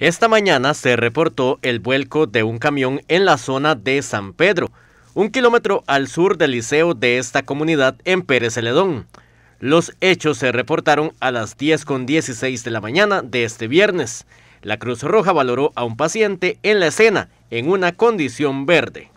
Esta mañana se reportó el vuelco de un camión en la zona de San Pedro, un kilómetro al sur del liceo de esta comunidad en Pérez Celedón. Los hechos se reportaron a las 10 con 16 de la mañana de este viernes. La Cruz Roja valoró a un paciente en la escena en una condición verde.